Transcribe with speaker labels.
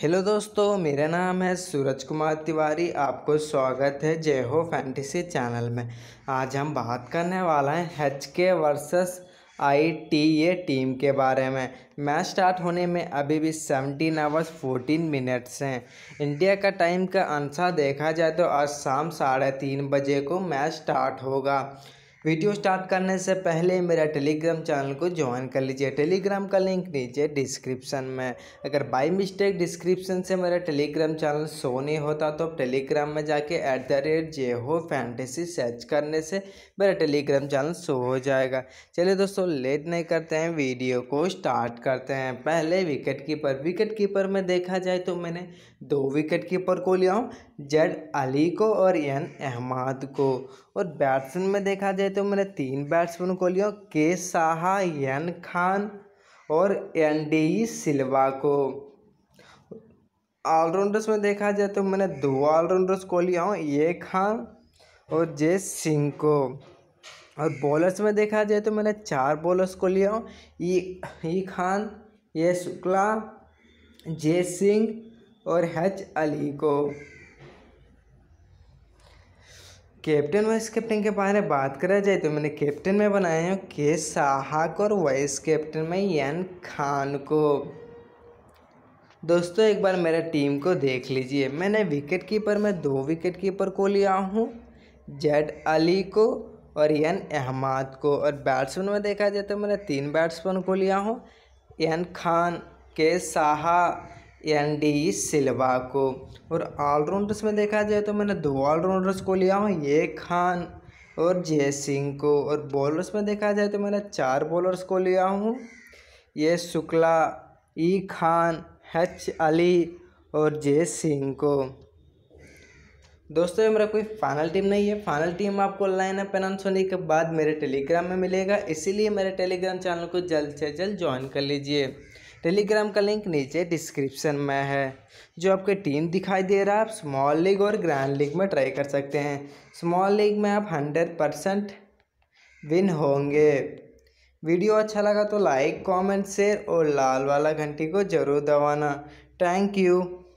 Speaker 1: hello दोस्तों मेरा नाम है सूरज कुमार तिवारी आपको स्वागत है जय हो फैंटेसी चैनल में आज हम बात करने वाला हैं H K versus I T A team के बारे में मैच स्टार्ट होने में अभी भी सेवनटीन आवर्स फोर्टीन मिनट्स हैं इंडिया का टाइम का अनुसार देखा जाए तो आज शाम साढ़े तीन बजे को मैच स्टार्ट होगा वीडियो स्टार्ट करने से पहले मेरा टेलीग्राम चैनल को ज्वाइन कर लीजिए टेलीग्राम का लिंक नीचे डिस्क्रिप्शन में अगर बाई मिस्टेक डिस्क्रिप्शन से मेरा टेलीग्राम चैनल शो नहीं होता तो टेलीग्राम में जाके ऐट द रेट जे हो फैंटेसी सर्च करने से मेरा टेलीग्राम चैनल शो हो जाएगा चलिए दोस्तों लेट नहीं करते हैं वीडियो को स्टार्ट करते हैं पहले विकेट कीपर विकेट कीपर में देखा जाए तो मैंने दो विकेट कीपर को लिया हूँ जेड अली को और एन अहमद को और बैट्समैन में देखा जाए रहे तो मैंने तीन बैट्समैन को लिया के साहा एन खान और एन डी सिल्वा को ऑलराउंडर्स में देखा जाए तो मैंने दो ऑलराउंडर्स को लिया हूँ ये खान और जय सिंह को और बॉलर्स में देखा जाए तो मैंने चार बॉलर्स को लिया हूँ ई खान ये शुक्ला जय सिंह और हैच अली को कैप्टन वाइस कैप्टन के बारे में बात करा जाए तो मैंने कैप्टन में बनाया हूँ के साहा को और वाइस कैप्टन में यान खान को दोस्तों एक बार मेरे टीम को देख लीजिए मैंने विकेट कीपर में दो विकेट कीपर को लिया हूँ जेड अली को और यन अहमद को और बैट्समैन में देखा जाए तो मैंने तीन बैट्समैन को लिया हूँ यन खान के साहा एन डी सिल्वा को और ऑलराउंडर्स में देखा जाए तो मैंने दो ऑलराउंडर्स को लिया हूँ ये खान और जय सिंह को और बॉलर्स में देखा जाए तो मैंने चार बॉलर्स को लिया हूँ ये शुक्ला ई खान एच अली और जय सिंह को दोस्तों मेरा कोई फाइनल टीम नहीं है फाइनल टीम आपको लाइनअप अनाउंस होने के बाद मेरे टेलीग्राम में मिलेगा इसीलिए मेरे टेलीग्राम चैनल को जल्द से जल्द ज्वाइन कर लीजिए टेलीग्राम का लिंक नीचे डिस्क्रिप्शन में है जो आपके टीम दिखाई दे रहा है आप स्मॉल लीग और ग्रैंड लीग में ट्राई कर सकते हैं स्मॉल लीग में आप हंड्रेड परसेंट विन होंगे वीडियो अच्छा लगा तो लाइक कमेंट शेयर और लाल वाला घंटी को ज़रूर दबाना थैंक यू